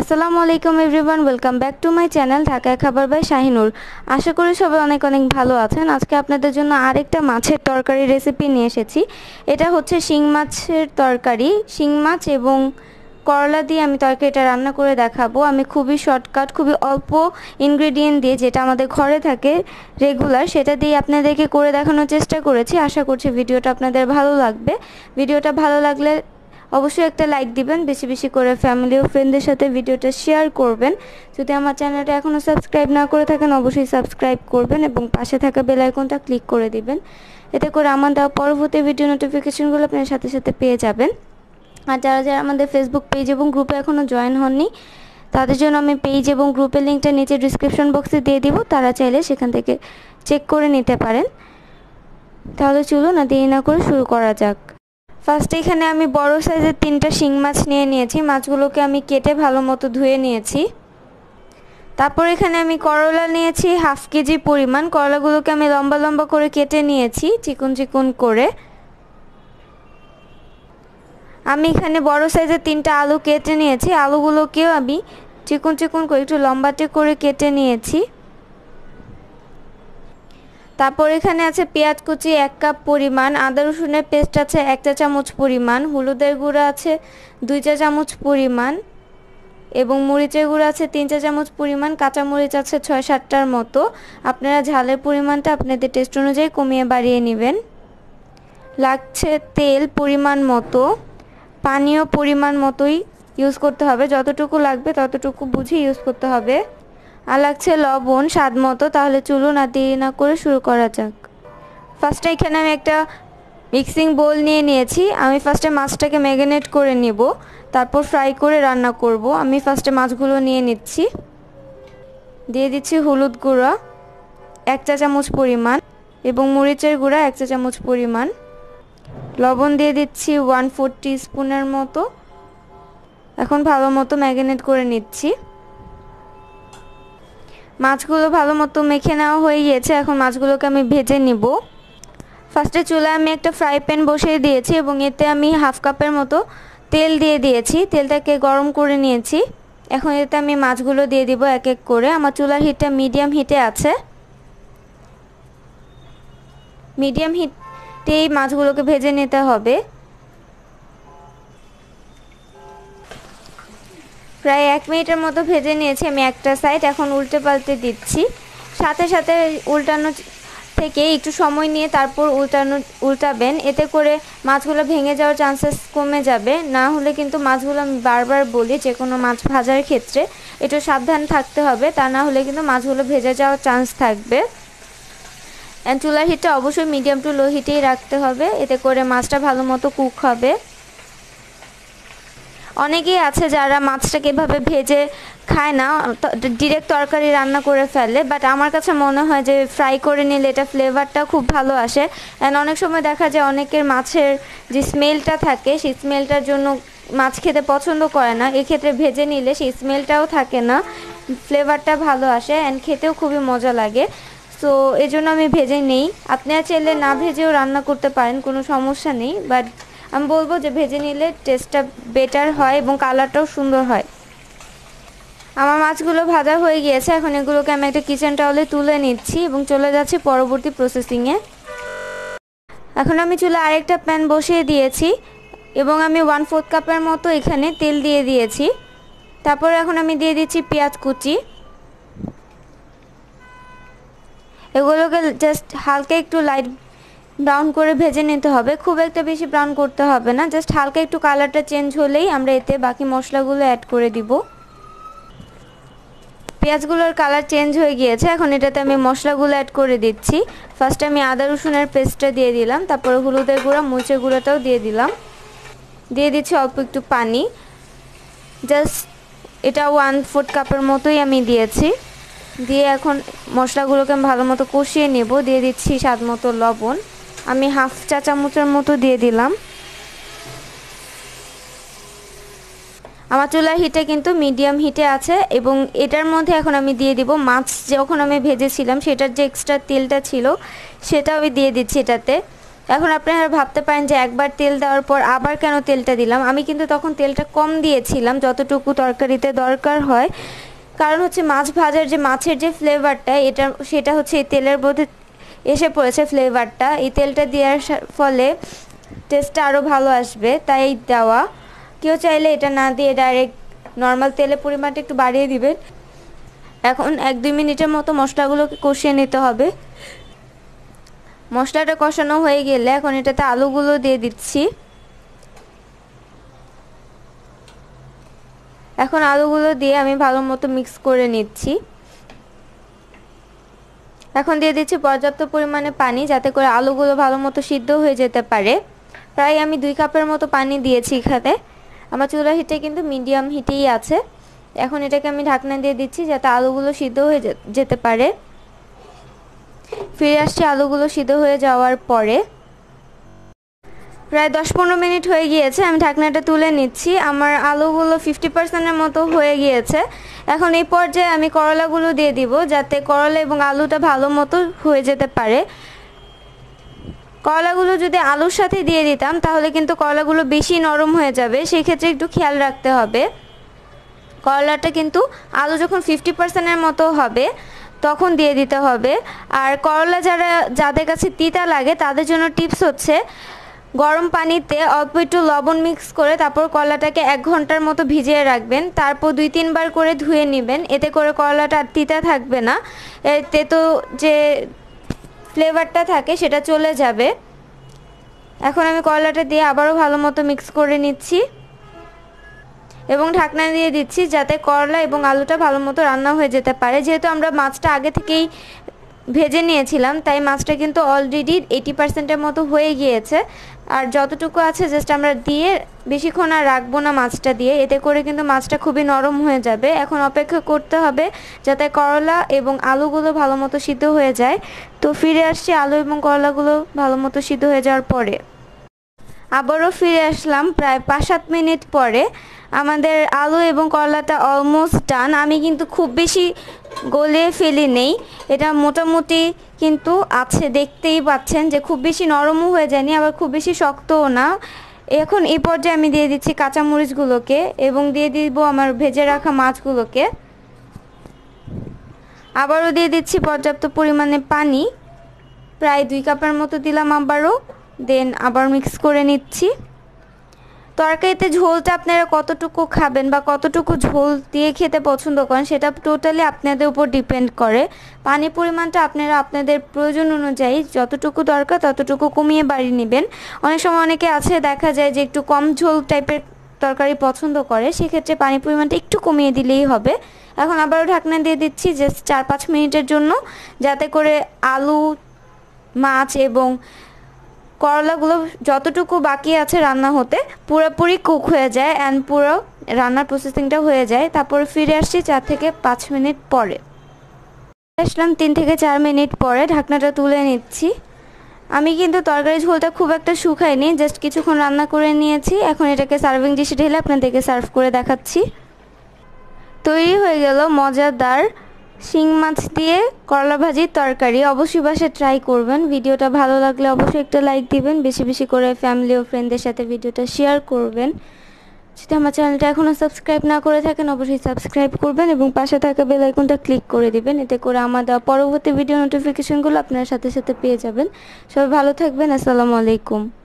আসসালামু আলাইকুম everyone welcome back to my channel ঢাকায় খাবার বাই শাহিনুর আশা করি সবাই অনেক অনেক ভালো আছেন আজকে আপনাদের জন্য আরেকটা মাছের তরকারি রেসিপি নিয়ে এসেছি এটা হচ্ছে শিং মাছের তরকারি শিং মাছ এবং করলা দিয়ে আমি তরকারিটা রান্না করে দেখাবো আমি খুবই শর্টকাট খুবই অল্প ইনগ্রেডিয়েন্ট দিয়ে যেটা আমাদের ঘরে থাকে রেগুলার সেটা দিয়ে আপনাদেরকে করে দেখানোর চেষ্টা করেছি আশা করছি ভিডিওটা আপনাদের ভালো লাগবে ভিডিওটা ভালো লাগলে অবশ্যই একটা লাইক দিবেন বেশি বেশি করে ফ্যামিলি ও ফ্রেন্ডদের সাথে ভিডিওটা শেয়ার করবেন যদি আমার চ্যানেলটা এখনও সাবস্ক্রাইব না করে থাকেন অবশ্যই সাবস্ক্রাইব করবেন এবং পাশে থাকা বেল আইকনটা ক্লিক করে দিবেন এতে করে আমার দেওয়া পরবর্তী ভিডিও নোটিফিকেশনগুলো আপনার সাথে সাথে পেয়ে যাবেন আর যারা যারা আমাদের ফেসবুক পেজ এবং গ্রুপে এখনও জয়েন হননি তাদের জন্য আমি পেজ এবং গ্রুপের লিঙ্কটা নিচে ডিসক্রিপশন বক্সে দিয়ে দিব তারা চাইলে সেখান থেকে চেক করে নিতে পারেন তাহলে চলুন না দেরি না করে শুরু করা যাক ফার্স্টে এখানে আমি বড় সাইজের তিনটা শিং মাছ নিয়ে নিয়েছি মাছগুলোকে আমি কেটে ভালো মতো ধুয়ে নিয়েছি তারপর এখানে আমি করলা নিয়েছি হাফ কেজি পরিমাণ করলাগুলোকে আমি লম্বা লম্বা করে কেটে নিয়েছি চিকুন চিকুন করে আমি এখানে বড় সাইজের তিনটা আলু কেটে নিয়েছি আলুগুলোকেও আমি চিকুন চিকুন করে একটু লম্বাটে করে কেটে নিয়েছি তারপর এখানে আছে পেঁয়াজ কুচি এক কাপ পরিমাণ আদা রসুনের পেস্ট আছে এক চা চামচ পরিমাণ হলুদের গুঁড়া আছে দুই চা চামচ পরিমাণ এবং মরিচের গুঁড়ো আছে তিন চা চামচ পরিমাণ কাঁচা মরিচ আছে ছয় সাতটার মতো আপনারা ঝালের পরিমাণটা আপনাদের টেস্ট অনুযায়ী কমিয়ে বাড়িয়ে নেবেন লাগছে তেল পরিমাণ মতো পানীয় পরিমাণ মতোই ইউজ করতে হবে যতটুকু লাগবে ততটুকু বুঝে ইউজ করতে হবে আর লাগছে লবণ স্বাদ মতো তাহলে চুলুন আর দেরি না করে শুরু করা যাক ফার্স্টে এখানে আমি একটা মিক্সিং বোল নিয়ে নিয়েছি আমি ফার্স্টে মাছটাকে ম্যাগনেট করে নেব তারপর ফ্রাই করে রান্না করব আমি ফার্স্টে মাছগুলো নিয়ে নিচ্ছি দিয়ে দিচ্ছি হলুদ গুঁড়া এক চা চামচ পরিমাণ এবং মরিচের গুঁড়া এক চা চামচ পরিমাণ লবণ দিয়ে দিচ্ছি ওয়ান ফোর স্পুনের মতো এখন ভালো মতো ম্যাগনেট করে নিচ্ছি মাছগুলো ভালো মতো মেখে নেওয়া হয়ে গিয়েছে এখন মাছগুলোকে আমি ভেজে নিব ফার্স্টে চুলায় আমি একটা ফ্রাই প্যান বসিয়ে দিয়েছি এবং এতে আমি হাফ কাপের মতো তেল দিয়ে দিয়েছি তেলটাকে গরম করে নিয়েছি এখন এতে আমি মাছগুলো দিয়ে দিব এক এক করে আমার চুলার হিটটা মিডিয়াম হিটে আছে মিডিয়াম হিটেই মাছগুলোকে ভেজে নিতে হবে প্রায় এক মিনিটের মতো ভেজে নিয়েছি আমি একটা সাইড এখন উল্টে পাল্টে দিচ্ছি সাথে সাথে উল্টানো থেকে একটু সময় নিয়ে তারপর উল্টানো উল্টাবেন এতে করে মাছগুলো ভেঙে যাওয়ার চান্সেস কমে যাবে না হলে কিন্তু মাছগুলো আমি বারবার বলি যে কোনো মাছ ভাজার ক্ষেত্রে একটু সাবধান থাকতে হবে তা না হলে কিন্তু মাছগুলো ভেজে যাওয়ার চান্স থাকবে অ্যান্ড চুলার হিটটা অবশ্যই মিডিয়াম টু লো হিটেই রাখতে হবে এতে করে মাছটা ভালো মতো কুক হবে অনেকেই আছে যারা মাছটাকে এভাবে ভেজে খায় না ডিরেক্ট তরকারি রান্না করে ফেলে বাট আমার কাছে মনে হয় যে ফ্রাই করে নিলে এটা ফ্লেভারটা খুব ভালো আসে অ্যান্ড অনেক সময় দেখা যায় অনেকের মাছের যে স্মেলটা থাকে সেই স্মেলটার জন্য মাছ খেতে পছন্দ করে না এক্ষেত্রে ভেজে নিলে সেই স্মেলটাও থাকে না ফ্লেভারটা ভালো আসে অ্যান্ড খেতেও খুবই মজা লাগে সো এজন্য আমি ভেজে নেই আপনারা চাইলে না ভেজেও রান্না করতে পারেন কোনো সমস্যা নেই বাট আমি বলবো যে ভেজে নিলে টেস্টটা বেটার হয় এবং কালারটাও সুন্দর হয় আমার মাছগুলো ভাজা হয়ে গিয়েছে এখন এগুলোকে আমি একটা কিচেন টাওয়ালে তুলে নিচ্ছি এবং চলে যাচ্ছি পরবর্তী প্রসেসিংয়ে এখন আমি চুলে আরেকটা প্যান বসিয়ে দিয়েছি এবং আমি ওয়ান ফোর্থ কাপের মতো এখানে তেল দিয়ে দিয়েছি তারপর এখন আমি দিয়ে দিচ্ছি পেঁয়াজ কুচি এগুলোকে জাস্ট হালকা একটু লাইট ব্রাউন করে ভেজে নিতে হবে খুব একটা বেশি ব্রাউন করতে হবে না জাস্ট হালকা একটু কালারটা চেঞ্জ হলেই আমরা এতে বাকি মশলাগুলো অ্যাড করে দিব পেঁয়াজগুলোর কালার চেঞ্জ হয়ে গিয়েছে এখন এটাতে আমি মশলাগুলো অ্যাড করে দিচ্ছি ফার্স্ট আমি আদা রসুনের পেস্টটা দিয়ে দিলাম তারপরে হলুদের গুঁড়া মুচের গুঁড়াটাও দিয়ে দিলাম দিয়ে দিচ্ছি অল্প একটু পানি জাস্ট এটা ওয়ান ফোর্থ কাপের মতোই আমি দিয়েছি দিয়ে এখন মশলাগুলোকে আমি ভালো মতো কষিয়ে নেব দিয়ে দিচ্ছি স্বাদ মতো লবণ আমি হাফ চা চামচের মতো দিয়ে দিলাম আমার চুলার হিটে কিন্তু মিডিয়াম হিটে আছে এবং এটার মধ্যে এখন আমি দিয়ে দিব মাছ যখন আমি ভেজেছিলাম সেটার যে এক্সট্রা তেলটা ছিল সেটা আমি দিয়ে দিচ্ছি এটাতে এখন আপনারা ভাবতে পারেন যে একবার তেল দেওয়ার পর আবার কেন তেলটা দিলাম আমি কিন্তু তখন তেলটা কম দিয়েছিলাম যতটুকু তরকারিতে দরকার হয় কারণ হচ্ছে মাছ ভাজার যে মাছের যে ফ্লেভারটা এটা সেটা হচ্ছে এই তেলের মধ্যে এসে পড়েছে ফ্লেভারটা এই তেলটা দেওয়ার ফলে টেস্টটা আরও ভালো আসবে তাই দেওয়া কেউ চাইলে এটা না দিয়ে ডাইরেক্ট নর্মাল তেলের পরিমাণটা একটু বাড়িয়ে দিবেন এখন এক দুই মিনিটের মতো মশলাগুলোকে কষিয়ে নিতে হবে মশলাটা কষানো হয়ে গেলে এখন এটাতে আলুগুলো দিয়ে দিচ্ছি এখন আলুগুলো দিয়ে আমি ভালো মতো মিক্স করে নিচ্ছি এখন দিয়ে দিচ্ছি পর্যাপ্ত পরিমাণে পানি যাতে করে আলুগুলো ভালো মতো সিদ্ধ হয়ে যেতে পারে প্রায় আমি দুই কাপের মতো পানি দিয়েছি এখানে আমার চুলা হিটে কিন্তু মিডিয়াম হিটেই আছে এখন এটাকে আমি ঢাকনা দিয়ে দিচ্ছি যাতে আলুগুলো সিদ্ধ হয়ে যেতে পারে ফিরে আসছি আলুগুলো সিদ্ধ হয়ে যাওয়ার পরে প্রায় দশ পনেরো মিনিট হয়ে গিয়েছে আমি ঢাকনাটা তুলে নিচ্ছি আমার আলুগুলো ফিফটি পার্সেন্টের মতো হয়ে গিয়েছে এখন এই পর্যায়ে আমি করলাগুলো দিয়ে দিব যাতে করলা এবং আলুটা ভালো মতো হয়ে যেতে পারে করলাগুলো যদি আলুর সাথে দিয়ে দিতাম তাহলে কিন্তু করলাগুলো বেশি নরম হয়ে যাবে সেই ক্ষেত্রে একটু খেয়াল রাখতে হবে করলাটা কিন্তু আলু যখন ফিফটি পার্সেন্টের মতো হবে তখন দিয়ে দিতে হবে আর করলা যারা যাদের কাছে তিতা লাগে তাদের জন্য টিপস হচ্ছে গরম পানিতে অল্প একটু লবণ মিক্স করে তারপর কলাটাকে এক ঘন্টার মতো ভিজিয়ে রাখবেন তারপর দুই তিনবার করে ধুয়ে নেবেন এতে করে কলাটা তিতা থাকবে না এতে তো যে ফ্লেভারটা থাকে সেটা চলে যাবে এখন আমি কলাটা দিয়ে আবারও ভালো মতো মিক্স করে নিচ্ছি এবং ঢাকনা দিয়ে দিচ্ছি যাতে করলা এবং আলুটা ভালো মতো রান্না হয়ে যেতে পারে যেহেতু আমরা মাছটা আগে থেকেই ভেজে নিয়েছিলাম তাই মাছটা কিন্তু অলরেডি এইটি পার্সেন্টের মতো হয়ে গিয়েছে আর যতটুকু আছে জাস্ট আমরা দিয়ে বেশিক্ষণ আর রাখবো না মাছটা দিয়ে এতে করে কিন্তু মাছটা খুবই নরম হয়ে যাবে এখন অপেক্ষা করতে হবে যাতে করলা এবং আলুগুলো ভালো মতো সিদ্ধ হয়ে যায় তো ফিরে আসছি আলু এবং করলাগুলো ভালো মতো সিদ্ধ হয়ে যাওয়ার পরে আবারও ফিরে আসলাম প্রায় পাঁচ সাত মিনিট পরে আমাদের আলু এবং করলাটা অলমোস্ট ডান আমি কিন্তু খুব বেশি গলে ফেলি নেই এটা মোটামুটি কিন্তু আছে দেখতেই পাচ্ছেন যে খুব বেশি নরমও হয়ে যায়নি আবার খুব বেশি শক্তও না এখন এই পর্যায়ে আমি দিয়ে দিচ্ছি কাঁচামরিচগুলোকে এবং দিয়ে দিব আমার ভেজে রাখা মাছগুলোকে আবারও দিয়ে দিচ্ছি পর্যাপ্ত পরিমাণে পানি প্রায় দুই কাপের মতো দিলাম আবারও দেন আবার মিক্স করে নিচ্ছি তরকারিতে ঝোলটা আপনারা কতটুকু খাবেন বা কতটুকু ঝোল দিয়ে খেতে পছন্দ করেন সেটা টোটালি আপনাদের উপর ডিপেন্ড করে পানির পরিমাণটা আপনারা আপনাদের প্রয়োজন অনুযায়ী যতটুকু দরকার ততটুকু কমিয়ে বাড়িয়ে নেবেন অনেক সময় অনেকে আছে দেখা যায় যে একটু কম ঝোল টাইপের তরকারি পছন্দ করে সেক্ষেত্রে পানির পরিমাণটা একটু কমিয়ে দিলেই হবে এখন আবারও ঢাকনা দিয়ে দিচ্ছি জাস্ট চার পাঁচ মিনিটের জন্য যাতে করে আলু মাছ এবং করলাগুলো যতটুকু বাকি আছে রান্না হতে পুরোপুরি কুক হয়ে যায় অ্যান্ড পুরো রান্নার প্রসেসিংটা হয়ে যায় তারপরে ফিরে আসছি চার থেকে পাঁচ মিনিট পরে আসলাম তিন থেকে চার মিনিট পরে ঢাকনাটা তুলে নিচ্ছি আমি কিন্তু তরকারি ঝোলটা খুব একটা শুকায়নি জাস্ট কিছুক্ষণ রান্না করে নিয়েছি এখন এটাকে সার্ভিং ডিশে ঢেলে আপনাদেরকে সার্ভ করে দেখাচ্ছি তৈরি হয়ে গেল মজাদার শিং মাছ দিয়ে করলা ভাজির তরকারি অবশ্যই বাসে ট্রাই করবেন ভিডিওটা ভালো লাগলে অবশ্যই একটা লাইক দিবেন বেশি বেশি করে ফ্যামিলি ও ফ্রেন্ডদের সাথে ভিডিওটা শেয়ার করবেন যদি আমার চ্যানেলটা এখনও সাবস্ক্রাইব না করে থাকেন অবশ্যই সাবস্ক্রাইব করবেন এবং পাশে থাকা বেল আইকনটা ক্লিক করে দিবেন এতে করে আমার দেওয়া পরবর্তী ভিডিও নোটিফিকেশনগুলো আপনার সাথে সাথে পেয়ে যাবেন সবাই ভালো থাকবেন আসসালামু আলাইকুম